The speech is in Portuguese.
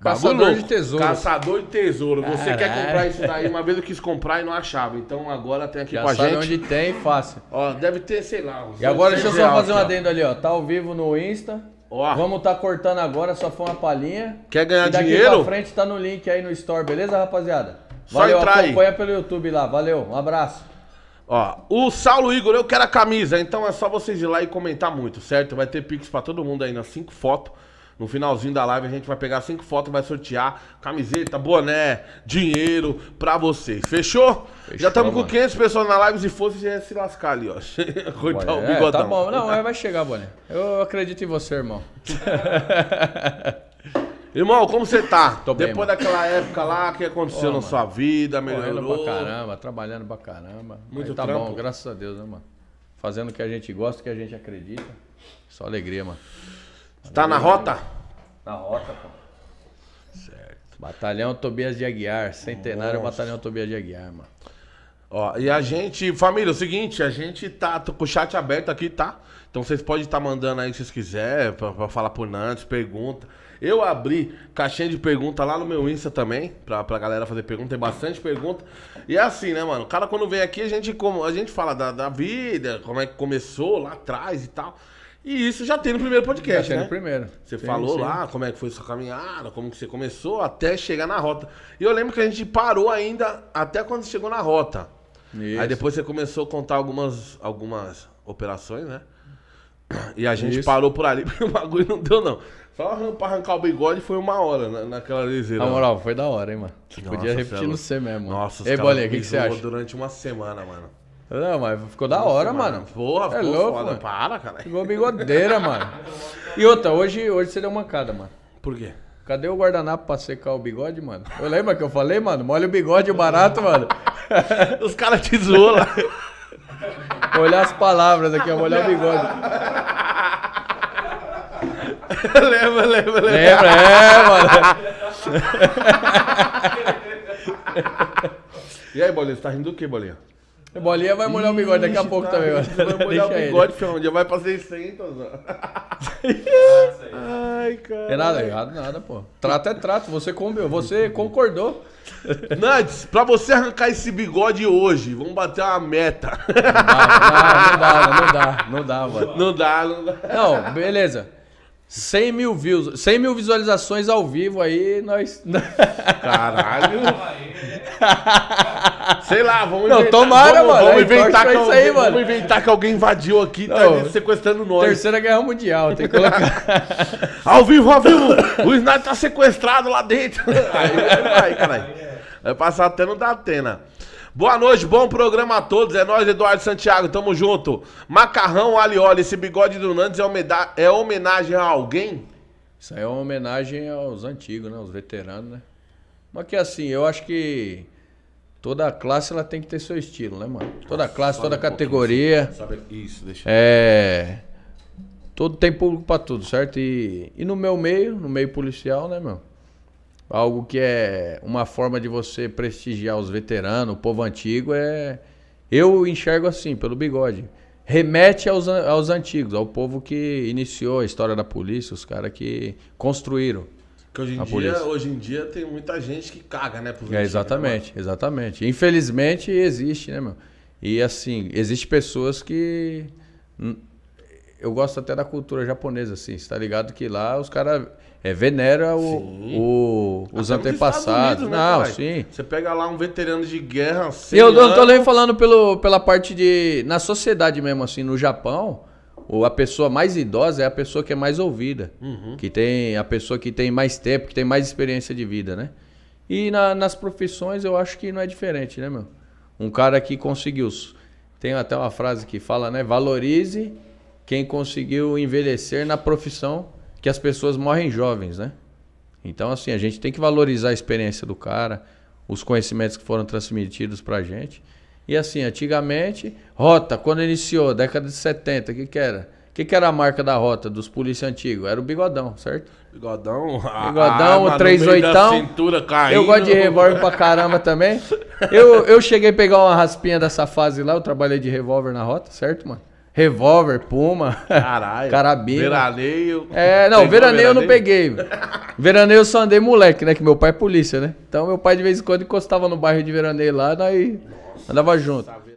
Caçador de tesouro. Caçador de tesouro. Você quer comprar isso daí? Uma vez eu quis comprar e não achava. Então agora tem aqui Já com a gente. onde tem, fácil. Ó, deve ter, sei lá. E agora deixa eu só fazer um adendo ali, ó. Tá ao vivo no Insta. Ó. Vamos tá cortando agora, só foi uma palhinha. Quer ganhar e daqui dinheiro? Daqui pra frente tá no link aí no store, beleza, rapaziada? Valeu, só entrar acompanha aí. pelo YouTube lá. Valeu, um abraço. Ó, o Saulo Igor, eu quero a camisa, então é só vocês ir lá e comentar muito, certo? Vai ter pix para todo mundo aí nas cinco fotos. No finalzinho da live a gente vai pegar cinco fotos, vai sortear camiseta, boné, dinheiro pra vocês. Fechou? Fechou já estamos com 500 pessoas na live. Se fosse, já ia se lascar ali, ó. Cortar o bigodão. É, tá bom, não, vai chegar, boné. Eu acredito em você, irmão. Irmão, como você tá? Tô bem, Depois mano. daquela época lá, o que aconteceu Ô, na sua vida? Melhorou? Correndo pra caramba, trabalhando pra caramba. Muito tá trampo. bom, graças a Deus, né, mano? Fazendo o que a gente gosta, o que a gente acredita. Só alegria, mano tá na rota? Na rota, pô. Certo. Batalhão Tobias de Aguiar, centenário Nossa. Batalhão Tobias de Aguiar, mano. Ó, e a gente, família, é o seguinte, a gente tá com o chat aberto aqui, tá? Então vocês podem estar tá mandando aí se vocês quiserem, pra, pra falar por Nantes, pergunta. Eu abri caixinha de pergunta lá no meu Insta também, pra, pra galera fazer pergunta, tem bastante pergunta. E é assim, né, mano? O cara quando vem aqui, a gente, como, a gente fala da, da vida, como é que começou lá atrás e tal. E isso já tem no primeiro podcast, já né? no primeiro. Você sim, falou sim. lá como é que foi sua caminhada, como que você começou até chegar na rota. E eu lembro que a gente parou ainda até quando chegou na rota. Isso. Aí depois você começou a contar algumas, algumas operações, né? E a gente Isso. parou por ali, porque o bagulho não deu, não. Só pra arrancar o bigode foi uma hora na, naquela liseira. Na né? moral, foi da hora, hein, mano. Nossa, podia repetir é no C mesmo. Nossa, Ei, Bolinha, o que, que você acha? Durante uma semana, mano. Não, mas ficou da hora, Nossa, mano. Porra, é louco, foda. Mano. Para, cara. Ficou bigodeira, mano. E outra, hoje, hoje você deu uma mancada, mano. Por quê? Cadê o guardanapo pra secar o bigode, mano? Eu lembro que eu falei, mano? Molha o bigode barato, mano. Os caras te zoam lá. Vou olhar as palavras aqui, vou olhar o bigode. lembra, lembra, lembra. Lembra, é, mano. e aí, Bolinha, você tá rindo do que, Bolinha? O bolinha vai molhar o bigode daqui a pouco tá, também. Vai molhar Deixa o bigode, Um dia vai pra 600. Ai, cara. É nada, é errado nada, pô. Trato é trato. Você comeu, você concordou. Nantes, pra você arrancar esse bigode hoje, vamos bater uma meta. Não dá, não dá, não dá, não dá, mano. Não dá, não dá. Não, beleza. 100 mil views, 100 mil visualizações ao vivo aí, nós. Caralho! Sei lá, vamos não, inventar. tomara, vamos, mano. Vamos inventar, que, é aí, vamos inventar que alguém invadiu aqui e tá sequestrando nós. Terceira Guerra Mundial, tem que colocar. ao vivo, ao vivo! o Sniper tá sequestrado lá dentro. Aí vai, caralho. Vai passar até no Datena. Boa noite, bom programa a todos. É nós, Eduardo Santiago, tamo junto. Macarrão Alioli, esse bigode do Nantes é, é homenagem a alguém? Isso aí é uma homenagem aos antigos, né? Os veteranos, né? Mas que assim, eu acho que Toda classe ela tem que ter seu estilo, né, mano? Toda classe, toda categoria. Sabe isso, deixa eu É. Todo tem público para tudo, certo? E, e no meu meio, no meio policial, né, meu? Algo que é uma forma de você prestigiar os veteranos, o povo antigo, é. Eu enxergo assim, pelo bigode. Remete aos, aos antigos, ao povo que iniciou a história da polícia, os caras que construíram. Porque hoje em, dia, hoje em dia tem muita gente que caga, né? É, né, exatamente, né, exatamente. Infelizmente existe, né, meu? E assim, existem pessoas que. Eu gosto até da cultura japonesa, assim, você tá ligado que lá os caras é, venera o, o os antepassados. Unidos, né, não, né, sim. Você pega lá um veterano de guerra. Assim, eu não tô nem falando pelo, pela parte de. Na sociedade mesmo, assim, no Japão, ou a pessoa mais idosa é a pessoa que é mais ouvida, uhum. que tem a pessoa que tem mais tempo, que tem mais experiência de vida, né? E na, nas profissões eu acho que não é diferente, né, meu? Um cara que conseguiu. Tem até uma frase que fala, né? Valorize quem conseguiu envelhecer na profissão que as pessoas morrem jovens, né? Então, assim, a gente tem que valorizar a experiência do cara, os conhecimentos que foram transmitidos pra gente. E assim, antigamente, rota, quando iniciou, década de 70, o que, que era? O que, que era a marca da rota dos polícia antigos? Era o bigodão, certo? Bigodão, bigodão, o 38. Cintura caindo. Eu gosto de revólver pra caramba também. Eu, eu cheguei a pegar uma raspinha dessa fase lá, eu trabalhei de revólver na rota, certo, mano? Revólver, Puma. Caralho. Carabina. Veraneio. É, não, veraneio, eu não peguei. veraneio eu só andei moleque, né? Que meu pai é polícia, né? Então meu pai de vez em quando encostava no bairro de veraneio lá, daí andava junto.